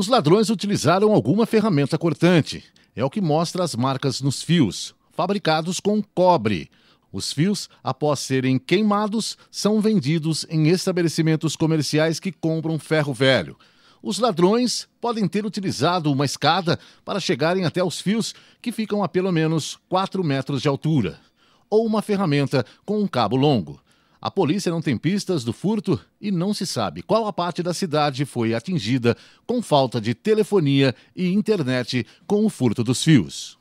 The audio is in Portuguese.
Os ladrões utilizaram alguma ferramenta cortante. É o que mostra as marcas nos fios, fabricados com cobre. Os fios, após serem queimados, são vendidos em estabelecimentos comerciais que compram ferro velho. Os ladrões podem ter utilizado uma escada para chegarem até os fios, que ficam a pelo menos 4 metros de altura, ou uma ferramenta com um cabo longo. A polícia não tem pistas do furto e não se sabe qual a parte da cidade foi atingida com falta de telefonia e internet com o furto dos fios.